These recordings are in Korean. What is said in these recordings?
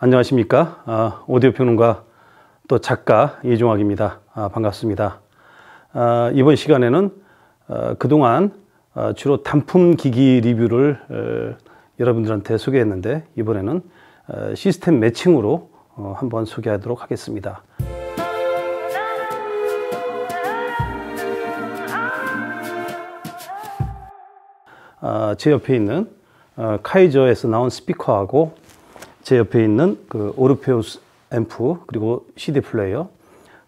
안녕하십니까 아, 오디오 평론가 또 작가 이종학입니다 아, 반갑습니다 아, 이번 시간에는 어, 그동안 어, 주로 단품 기기 리뷰를 어, 여러분들한테 소개했는데 이번에는 어, 시스템 매칭으로 어, 한번 소개하도록 하겠습니다 아, 제 옆에 있는 어, 카이저에서 나온 스피커하고 제 옆에 있는 그 오르페우스 앰프 그리고 CD 플레이어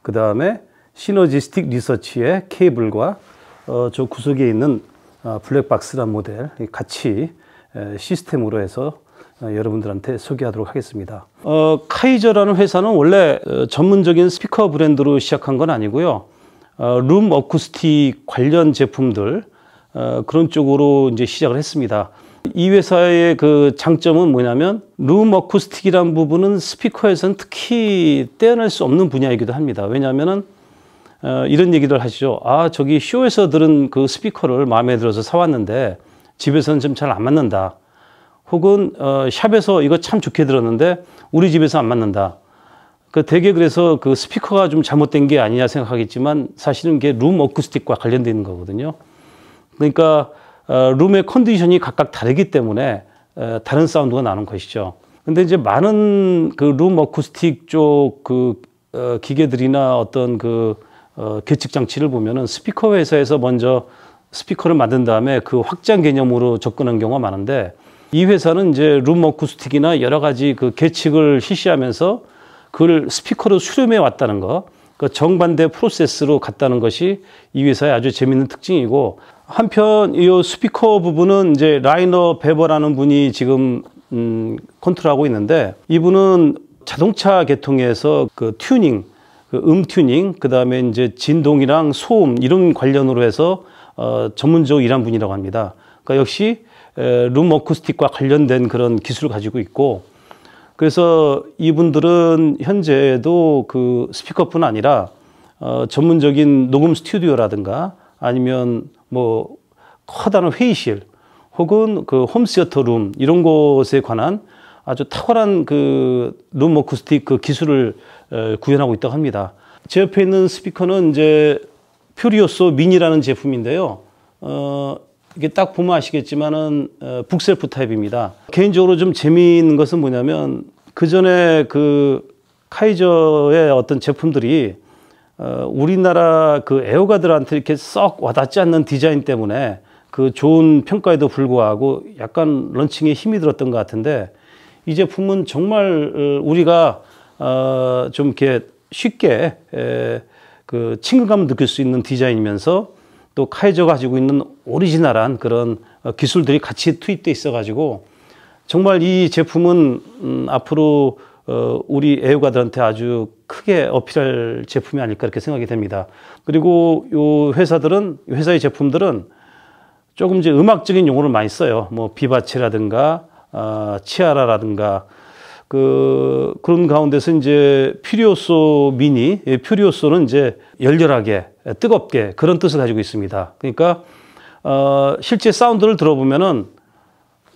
그 다음에 시너지스틱 리서치의 케이블과 어, 저 구석에 있는 어, 아, 블랙박스란 모델 같이 에, 시스템으로 해서 어, 여러분들한테 소개하도록 하겠습니다. 어, 카이저라는 회사는 원래 어, 전문적인 스피커 브랜드로 시작한 건 아니고요. 어, 룸 어쿠스틱 관련 제품들 어, 그런 쪽으로 이제 시작을 했습니다. 이 회사의 그 장점은 뭐냐면 룸 어쿠스틱이란 부분은 스피커에서는 특히 떼어낼 수 없는 분야이기도 합니다. 왜냐하면은 어, 이런 얘기를 하시죠. 아 저기 쇼에서 들은 그 스피커를 마음에 들어서 사왔는데 집에서는 좀 잘 안 맞는다. 혹은 어, 샵에서 이거 참 좋게 들었는데 우리 집에서 안 맞는다. 그 대개 그래서 그 스피커가 좀 잘못된 게 아니냐 생각하겠지만 사실은 이게 룸 어쿠스틱과 관련되어 있는 거거든요. 그러니까 어, 룸의 컨디션이 각각 다르기 때문에 어, 다른 사운드가 나는 것이죠. 근데 이제 많은 그 룸 어쿠스틱 쪽그 어, 기계들이나 어떤 그 계측 장치를 보면은 스피커 회사에서 먼저 스피커를 만든 다음에 그 확장 개념으로 접근한 경우가 많은데 이 회사는 이제 룸 어쿠스틱이나 여러 가지 그 계측을 실시하면서 그걸 스피커로 수렴해 왔다는 거, 그 정반대 프로세스로 갔다는 것이 이 회사의 아주 재밌는 특징이고 한편 이 스피커 부분은 이제 라이너 베버라는 분이 지금 음, 컨트롤하고 있는데 이분은 자동차 계통에서 그 튜닝, 그 음 튜닝, 그 다음에 이제 진동이랑 소음 이런 관련으로 해서 어, 전문적으로 일한 분이라고 합니다. 그러니까 역시 에, 룸 어쿠스틱과 관련된 그런 기술을 가지고 있고 그래서 이분들은 현재도 그 스피커뿐 아니라 어, 전문적인 녹음 스튜디오라든가 아니면 뭐 커다란 회의실 혹은 그 홈시어터 룸 이런 곳에 관한 아주 탁월한 그 룸 어쿠스틱 그 기술을 구현하고 있다고 합니다. 제 옆에 있는 스피커는 이제 퓨리오소 미니라는 제품인데요. 어, 이게 딱 보면 아시겠지만은 어, 북셀프 타입입니다. 개인적으로 좀 재미있는 것은 뭐냐면 그 전에 그 카이저의 어떤 제품들이 어, 우리나라 그 애호가들한테 이렇게 썩 와닿지 않는 디자인 때문에 그 좋은 평가에도 불구하고 약간 런칭에 힘이 들었던 것 같은데 이 제품은 정말 어, 우리가 어, 좀 이렇게 쉽게 에, 그 친근감을 느낄 수 있는 디자인이면서 또 카이저 가지고 있는 오리지널한 그런 어, 기술들이 같이 투입돼 있어 가지고 정말 이 제품은 음, 앞으로 어, 우리 애호가들한테 아주 크게 어필할 제품이 아닐까 이렇게 생각이 됩니다. 그리고 이 회사들은 회사의 제품들은 조금 이제 음악적인 용어를 많이 써요. 뭐 비바체라든가 아, 치아라라든가 그 그런 가운데서 이제 퓨리오소 미니 예, 퓨리오소는 이제 열렬하게 예, 뜨겁게 그런 뜻을 가지고 있습니다. 그러니까 어, 실제 사운드를 들어보면은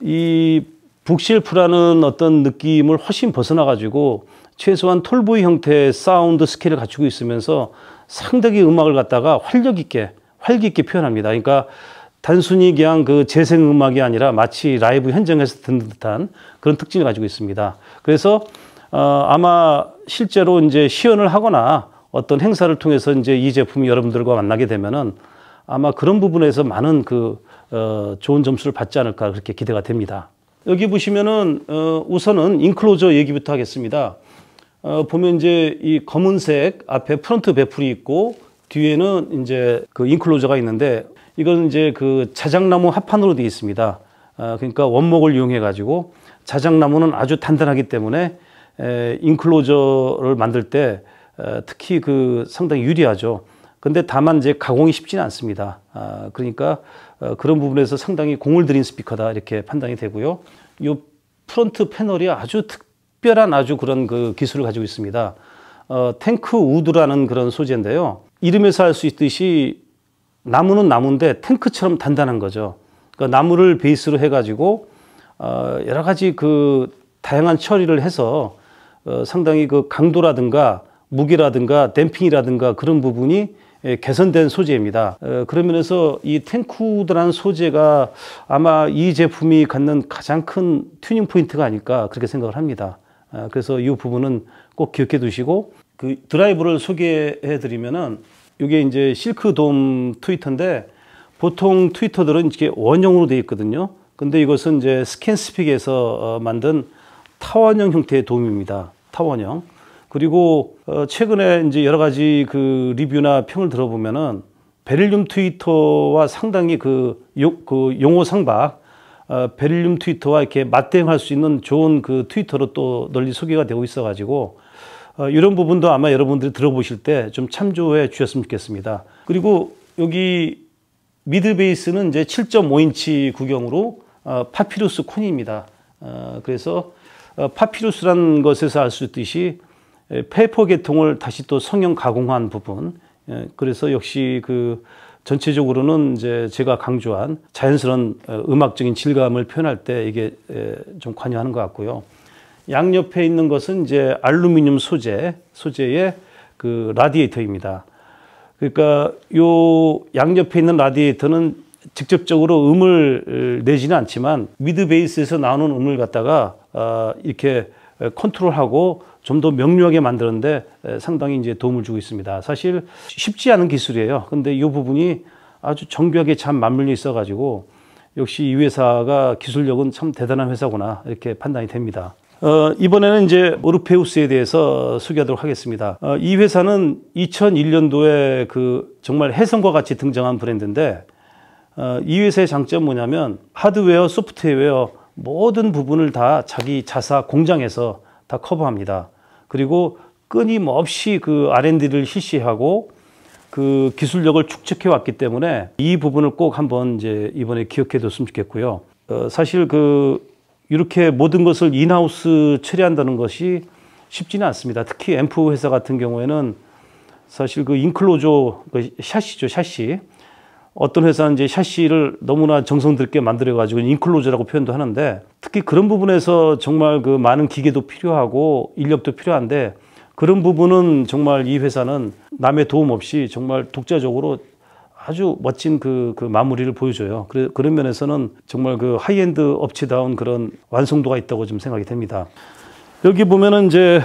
이 북실프라는 어떤 느낌을 훨씬 벗어나가지고 최소한 톨보이 형태의 사운드 스케일을 갖추고 있으면서 상당히 음악을 갖다가 활력 있게 활기 있게 표현합니다. 그러니까 단순히 그냥 그 재생 음악이 아니라 마치 라이브 현장에서 듣는 듯한 그런 특징을 가지고 있습니다. 그래서 어, 아마 실제로 이제 시연을 하거나 어떤 행사를 통해서 이제 이 제품이 여러분들과 만나게 되면은 아마 그런 부분에서 많은 그 어, 좋은 점수를 받지 않을까 그렇게 기대가 됩니다. 여기 보시면은 어, 우선은 인클로저 얘기부터 하겠습니다. 어, 보면 이제 이 검은색 앞에 프론트 베풀이 있고 뒤에는 이제 그 인클로저가 있는데 이건 이제 그 자작나무 합판으로 되어 있습니다. 어, 그러니까 원목을 이용해 가지고 자작나무는 아주 단단하기 때문에 에, 인클로저를 만들 때 에, 어, 특히 그 상당히 유리하죠. 근데 다만 이제 가공이 쉽지는 않습니다. 아, 그러니까 어, 그런 부분에서 상당히 공을 들인 스피커다 이렇게 판단이 되고요. 이 프론트 패널이 아주 특별한 아주 그런 그 기술을 가지고 있습니다. 어, 탱크 우드라는 그런 소재인데요. 이름에서 알 수 있듯이 나무는 나무인데 탱크처럼 단단한 거죠. 그러니까 나무를 베이스로 해가지고 어, 여러 가지 그 다양한 처리를 해서 어, 상당히 그 강도라든가 무기라든가 댐핑이라든가 그런 부분이 예, 개선된 소재입니다. 어, 그런 면에서 이 탱쿠드라는 소재가 아마 이 제품이 갖는 가장 큰 튜닝 포인트가 아닐까 그렇게 생각을 합니다. 아, 그래서 이 부분은 꼭 기억해 두시고 그 드라이브를 소개해 드리면은 이게 이제 실크돔 트위터인데 보통 트위터들은 이렇게 원형으로 되어 있거든요. 근데 이것은 이제 스캔스픽에서 어, 만든 타원형 형태의 돔입니다. 타원형. 그리고 어, 최근에 이제 여러 가지 그 리뷰나 평을 들어보면은 베릴륨 트위터와 상당히 그, 용, 그 용어 상박 어, 베릴륨 트위터와 이렇게 맞대응할 수 있는 좋은 그 트위터로 또 널리 소개가 되고 있어 가지고 어, 이런 부분도 아마 여러분들이 들어보실 때 좀 참조해 주셨으면 좋겠습니다. 그리고 여기 미드 베이스는 이제 7.5인치 구경으로 어, 파피루스 콘입니다. 어, 그래서 어, 파피루스라는 것에서 알 수 있듯이 페퍼 계통을 다시 또 성형 가공한 부분 그래서 역시 그 전체적으로는 이제 제가 강조한 자연스러운 어, 음악적인 질감을 표현할 때 이게 좀 관여하는 것 같고요. 양옆에 있는 것은 이제 알루미늄 소재 소재의 그 라디에이터입니다. 그러니까 요 양옆에 있는 라디에이터는 직접적으로 음을 내지는 않지만 미드 베이스에서 나오는 음을 갖다가 아, 이렇게 컨트롤하고 좀더 명료하게 만드는데 상당히 이제 도움을 주고 있습니다. 사실 쉽지 않은 기술이에요. 근데 이 부분이 아주 정교하게 참 맞물려 있어가지고 역시 이 회사가 기술력은 참 대단한 회사구나 이렇게 판단이 됩니다. 어, 이번에는 이제 오르페우스에 대해서 소개하도록 하겠습니다. 어, 이 회사는 2001년도에 그 정말 혜성과 같이 등장한 브랜드인데 어, 이 회사의 장점 뭐냐면 하드웨어, 소프트웨어 모든 부분을 다 자기 자사 공장에서 다 커버합니다. 그리고 끊임없이 그 R&D를 실시하고 그 기술력을 축적해 왔기 때문에 이 부분을 꼭 한번 이제 이번에 기억해 뒀으면 좋겠고요. 어, 사실 그 이렇게 모든 것을 인하우스 처리한다는 것이 쉽지는 않습니다. 특히 앰프 회사 같은 경우에는 사실 그 인클로저 그 샷시죠, 샷시. 어떤 회사는 이제 샤시를 너무나 정성들게 만들어가지고 인클로저라고 표현도 하는데 특히 그런 부분에서 정말 그 많은 기계도 필요하고 인력도 필요한데 그런 부분은 정말 이 회사는 남의 도움 없이 정말 독자적으로 아주 멋진 그, 그 마무리를 보여줘요. 그래, 그런 면에서는 정말 그 하이엔드 업체다운 그런 완성도가 있다고 좀 생각이 됩니다. 여기 보면은 이제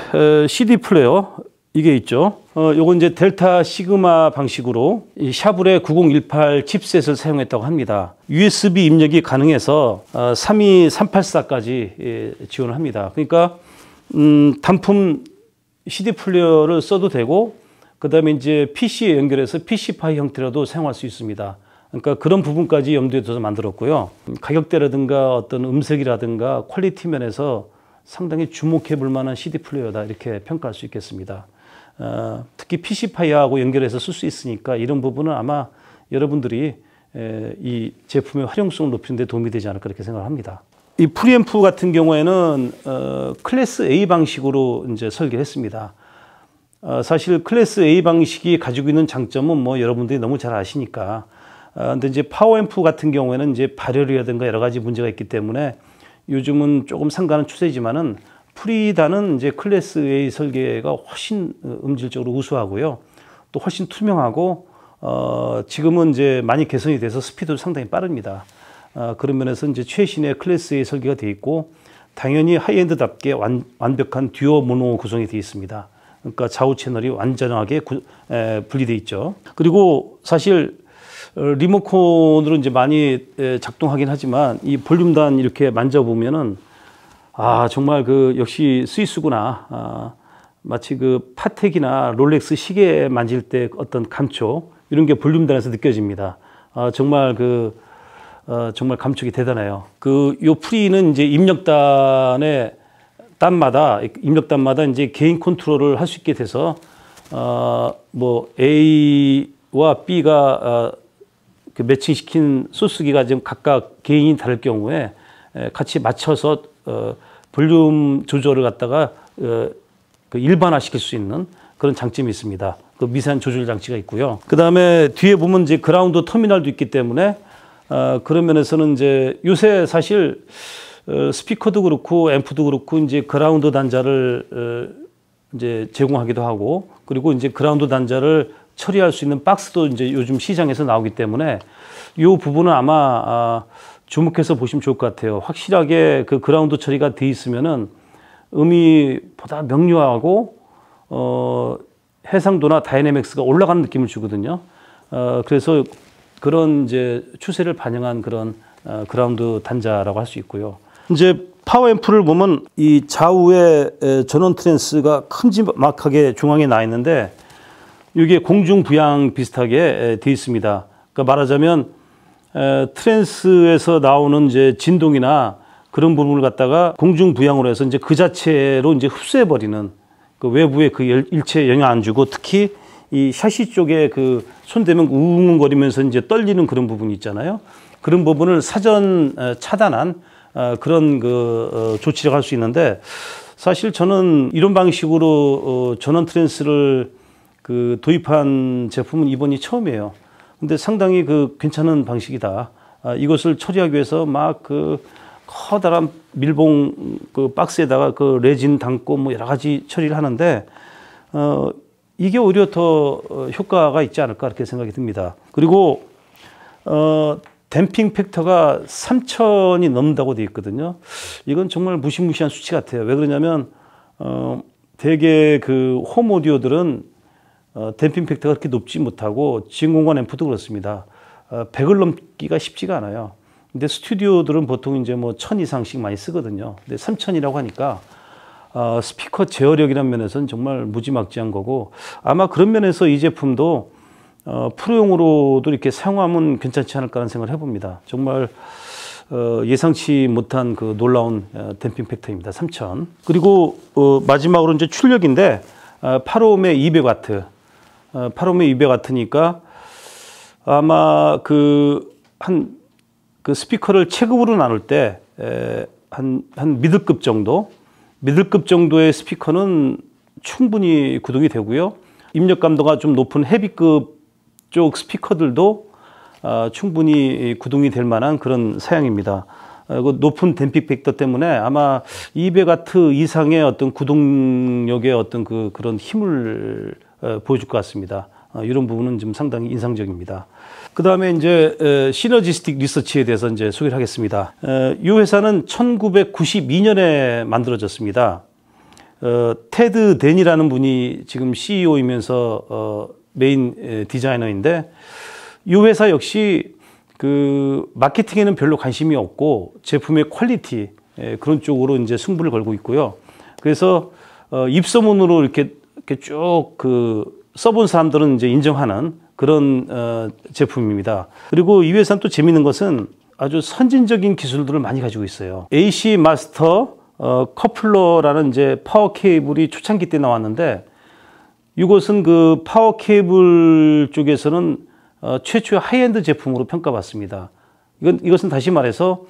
CD 플레이어 이게 있죠. 어, 요건 이제 델타 시그마 방식으로 이샤브레9018 칩셋을 사용했다고 합니다. USB 입력이 가능해서 어, 32384까지 예, 지원을 합니다. 그러니까 음, 단품 CD 플레이어를 써도 되고 그다음에 이제 PC에 연결해서 PC 파일 형태라도 사용할 수 있습니다. 그러니까 그런 부분까지 염두에 둬서 만들었고요. 가격대라든가 어떤 음색이라든가 퀄리티 면에서 상당히 주목해 볼 만한 CD 플레이어다 이렇게 평가할 수 있겠습니다. 어, 특히 PC 파이어하고 연결해서 쓸 수 있으니까 이런 부분은 아마 여러분들이 이 제품의 활용성을 높이는 데 도움이 되지 않을까 그렇게 생각을 합니다. 이 프리앰프 같은 경우에는 어, 클래스 A 방식으로 이제 설계했습니다. 어, 사실 클래스 A 방식이 가지고 있는 장점은 뭐 여러분들이 너무 잘 아시니까. 근데 이제 파워앰프 같은 경우에는 이제 발열이라든가 여러 가지 문제가 있기 때문에 요즘은 조금 상가는 추세지만은 프리다는 이제 클래스 A 설계가 훨씬 어, 음질적으로 우수하고요. 또 훨씬 투명하고 어, 지금은 이제 많이 개선이 돼서 스피드도 상당히 빠릅니다. 어, 그런 면에서 이제 최신의 클래스 A 설계가 돼 있고 당연히 하이엔드답게 완, 완벽한 듀오 모노 구성이 되어 있습니다. 그러니까 좌우 채널이 완전하게 구, 에, 분리돼 있죠. 그리고 사실 어, 리모컨으로 이제 많이 작동하긴 하지만 이 볼륨단 이렇게 만져보면은 아, 정말 그 역시 스위스구나. 아, 마치 그 파텍이나 롤렉스 시계 만질 때 어떤 감촉 이런 게 볼륨단에서 느껴집니다. 아, 정말 그 어, 정말 감촉이 대단해요. 그 요 프리는 이제 입력단의 단마다 입력단마다 이제 개인 컨트롤을 할 수 있게 돼서 어, 뭐 A와 B가 어, 그 매칭시킨 소스기가 지금 각각 개인이 다를 경우에 같이 맞춰서 어, 볼륨 조절을 갖다가 어, 그 일반화 시킬 수 있는 그런 장점이 있습니다. 그 미세한 조절 장치가 있고요. 그 다음에 뒤에 보면 이제 그라운드 터미널도 있기 때문에 어, 그런 면에서는 이제 요새 사실 어, 스피커도 그렇고 앰프도 그렇고 이제 그라운드 단자를 어, 이제 제공하기도 하고 그리고 이제 그라운드 단자를 처리할 수 있는 박스도 이제 요즘 시장에서 나오기 때문에 요 부분은 아마 아, 주목해서 보시면 좋을 것 같아요. 확실하게 그 그라운드 처리가 돼 있으면은 음이 보다 명료하고 어 해상도나 다이내믹스가 올라가는 느낌을 주거든요. 어 그래서 그런 이제 추세를 반영한 그런 어, 그라운드 단자라고 할 수 있고요. 이제 파워 앰프를 보면 이 좌우에 전원 트랜스가 큼지막하게 중앙에 나 있는데 이게 공중 부양 비슷하게 돼 있습니다. 그러니까 말하자면 에, 트랜스에서 나오는 이제 진동이나 그런 부분을 갖다가 공중 부양으로 해서 이제 그 자체로 이제 흡수해 버리는 그 외부에 그일체 영향 안 주고 특히 이 샤시 쪽에 그 손대면 우웅거리면서 이제 떨리는 그런 부분이 있잖아요. 그런 부분을 사전 차단한 어, 그런 그 어, 조치를 할 수 있는데 사실 저는 이런 방식으로 어, 전원 트랜스를 그 도입한 제품은 이번이 처음이에요. 근데 상당히 그 괜찮은 방식이다. 아, 이것을 처리하기 위해서 막 그 커다란 밀봉 그 박스에다가 그 레진 담고 뭐 여러 가지 처리를 하는데 어 이게 오히려 더 어, 효과가 있지 않을까 이렇게 생각이 듭니다. 그리고 어 댐핑 팩터가 3천이 넘는다고 되어 있거든요. 이건 정말 무시무시한 수치 같아요. 왜 그러냐면 어 대개 그 홈 오디오들은 어, 댐핑 팩터가 그렇게 높지 못하고 진공관 앰프도 그렇습니다. 어, 100을 넘기가 쉽지가 않아요. 근데 스튜디오들은 보통 이제 뭐 1000 이상씩 많이 쓰거든요. 근데 3000이라고 하니까 어, 스피커 제어력이란 면에서는 정말 무지막지한 거고 아마 그런 면에서 이 제품도 어, 프로용으로도 이렇게 사용하면 괜찮지 않을까 하는 생각을 해봅니다. 정말 어, 예상치 못한 그 놀라운 어, 댐핑 팩터입니다. 3000. 그리고 어, 마지막으로 이제 출력인데 어, 8홈에 200W 어, 8호매 2배 같으니까 아마 그 한 그 스피커를 체급으로 나눌 때 한한 한 미들급 정도 미들급 정도의 스피커는 충분히 구동이 되고요. 입력 감도가 좀 높은 헤비급 쪽 스피커들도 어, 충분히 구동이 될 만한 그런 사양입니다. 어, 그 높은 댐핑 벡터 때문에 아마 2 0 0와 이상의 어떤 구동력의 어떤 그 그런 힘을 어, 보여줄 것 같습니다. 어, 이런 부분은 좀 상당히 인상적입니다. 그 다음에 이제 어, 시너지스틱 리서치에 대해서 이제 소개를 하겠습니다. 이 회사는 1992년에 만들어졌습니다. 테드 댄이라는 분이 지금 CEO이면서 메인 디자이너인데 이 회사 역시 그 마케팅에는 별로 관심이 없고 제품의 퀄리티 그런 쪽으로 이제 승부를 걸고 있고요. 그래서 입소문으로 이렇게 이렇게 쭉그 써본 사람들은 이제 인정하는 그런 어, 제품입니다. 그리고 이 회사는 또 재밌는 것은 아주 선진적인 기술들을 많이 가지고 있어요. AC 마스터 어, 커플러라는 이제 파워 케이블이 초창기 때 나왔는데 이것은 그 파워 케이블 쪽에서는 어, 최초의 하이엔드 제품으로 평가받습니다. 이건, 이것은 다시 말해서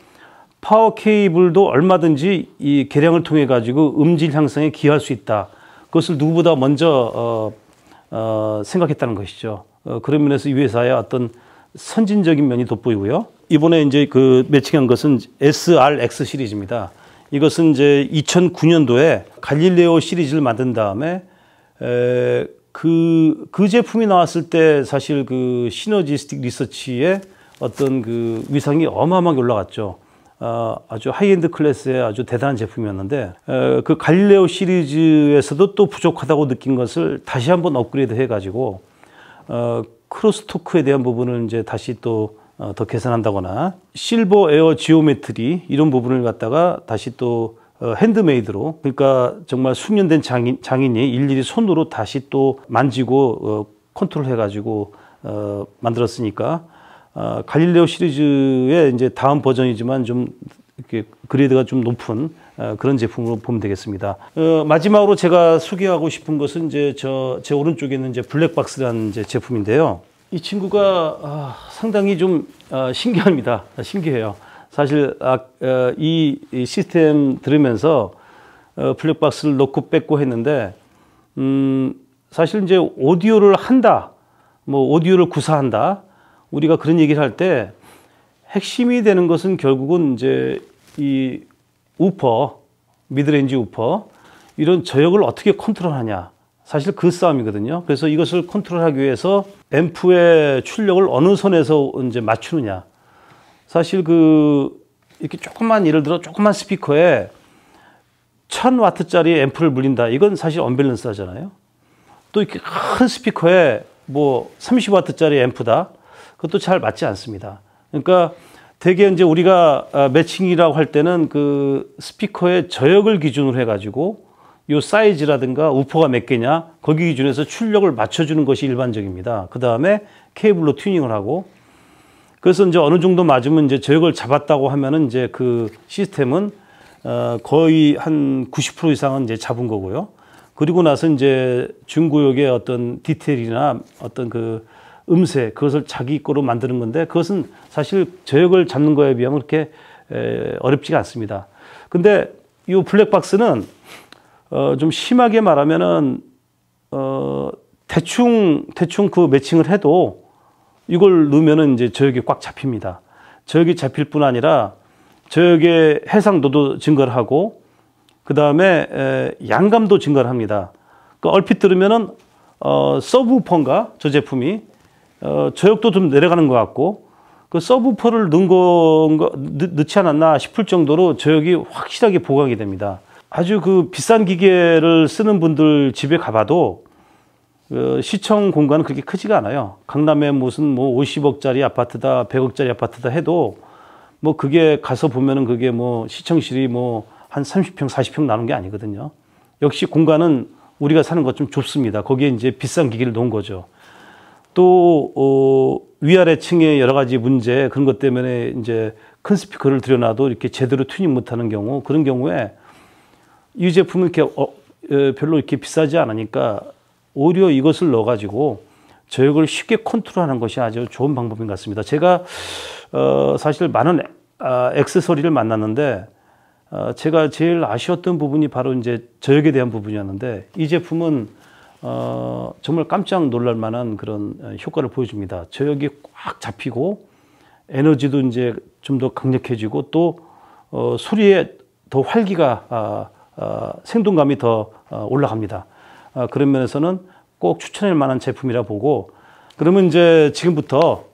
파워 케이블도 얼마든지 이 개량을 통해 가지고 음질 향상에 기여할 수 있다. 그것을 누구보다 먼저 어, 어, 생각했다는 것이죠. 어, 그런 면에서 이 회사의 어떤 선진적인 면이 돋보이고요. 이번에 이제 그 매칭한 것은 SRX 시리즈입니다. 이것은 이제 2009년도에 갈릴레오 시리즈를 만든 다음에 에, 그, 그 제품이 나왔을 때 사실 그 시너지스틱 리서치의 어떤 그 위상이 어마어마하게 올라갔죠. 어, 아주 하이엔드 클래스의 아주 대단한 제품이었는데 어, 그 갈릴레오 시리즈에서도 또 부족하다고 느낀 것을 다시 한번 업그레이드 해가지고 어, 크로스토크에 대한 부분을 이제 다시 또 더 개선한다거나 실버 에어 지오메트리 이런 부분을 갖다가 다시 또 핸드메이드로 그러니까 정말 숙련된 장인, 장인이 일일이 손으로 다시 또 만지고 컨트롤 해가지고 만들었으니까 아, 갈릴레오 시리즈의 이제 다음 버전이지만 좀 이렇게 그레이드가 좀 높은 어, 그런 제품으로 보면 되겠습니다. 어, 마지막으로 제가 소개하고 싶은 것은 이제 저 제 오른쪽에 있는 이제 블랙박스라는 이제 제품인데요. 이 친구가 아, 상당히 좀 아, 신기합니다. 아, 신기해요. 사실 아, 어, 이, 이 시스템 들으면서 어, 블랙박스를 넣고 뺏고 했는데 음, 사실 이제 오디오를 한다, 뭐 오디오를 구사한다 우리가 그런 얘기를 할 때 핵심이 되는 것은 결국은 이제 이 우퍼, 미드레인지 우퍼 이런 저역을 어떻게 컨트롤하냐. 사실 그 싸움이거든요. 그래서 이것을 컨트롤하기 위해서 앰프의 출력을 어느 선에서 이제 맞추느냐. 사실 그 이렇게 조금만 예를 들어 조금만 스피커에 1000와트짜리 앰프를 물린다. 이건 사실 언밸런스 하잖아요. 또 이렇게 큰 스피커에 뭐 30와트짜리 앰프다. 그것도 잘 맞지 않습니다. 그러니까 대개 이제 우리가 아, 매칭이라고 할 때는 그 스피커의 저역을 기준으로 해가지고 요 사이즈라든가 우퍼가 몇 개냐 거기 기준에서 출력을 맞춰주는 것이 일반적입니다. 그 다음에 케이블로 튜닝을 하고 그래서 이제 어느 정도 맞으면 이제 저역을 잡았다고 하면은 이제 그 시스템은 어 거의 한 90% 이상은 이제 잡은 거고요. 그리고 나서 이제 중구역의 어떤 디테일이나 어떤 그 음세 그것을 자기 거로 만드는 건데 그것은 사실 저역을 잡는 거에 비하면 그렇게 어렵지가 않습니다. 근데 이 블랙박스는 어, 좀 심하게 말하면은 어, 대충 대충 그 매칭을 해도 이걸 넣으면은 이제 저역이 꽉 잡힙니다. 저역이 잡힐 뿐 아니라 저역의 해상도도 증가를 하고 그 다음에 양감도 증가를 합니다. 그 얼핏 들으면은 어, 서브우퍼인가 저 제품이 어, 저역도 좀 내려가는 것 같고 그 서브퍼를 넣은 건가 넣, 지 않았나 싶을 정도로 저역이 확실하게 보강이 됩니다. 아주 그 비싼 기계를 쓰는 분들 집에 가봐도 그 시청 공간은 그렇게 크지가 않아요. 강남에 무슨 뭐 50억짜리 아파트다, 100억짜리 아파트다 해도 뭐 그게 가서 보면은 그게 뭐 시청실이 뭐 한 30평, 40평 나눈 게 아니거든요. 역시 공간은 우리가 사는 것 좀 좁습니다. 거기에 이제 비싼 기계를 놓은 거죠. 또, 어, 위아래 층의 여러 가지 문제, 그런 것 때문에 이제 큰 스피커를 들여놔도 이렇게 제대로 튜닝 못하는 경우, 그런 경우에 이 제품은 이렇게 어, 별로 이렇게 비싸지 않으니까 오히려 이것을 넣어가지고 저역을 쉽게 컨트롤하는 것이 아주 좋은 방법인 것 같습니다. 제가 어, 사실 많은 아, 액세서리를 만났는데 어, 제가 제일 아쉬웠던 부분이 바로 이제 저역에 대한 부분이었는데 이 제품은 어, 정말 깜짝 놀랄 만한 그런 어, 효과를 보여줍니다. 저역이 꽉 잡히고 에너지도 이제 좀 더 강력해지고 또 어, 소리에 더 활기가 아, 아, 생동감이 더 어, 올라갑니다. 아, 그런 면에서는 꼭 추천할 만한 제품이라 보고 그러면 이제 지금부터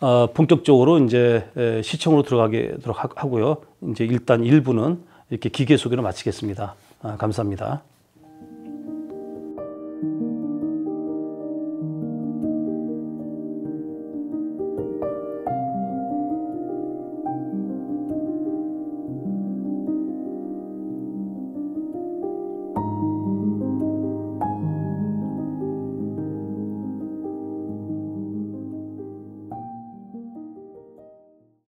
어, 본격적으로 이제 에, 시청으로 들어가도록 하고요. 이제 일단 일부는 이렇게 기계 소개를 마치겠습니다. 아, 감사합니다.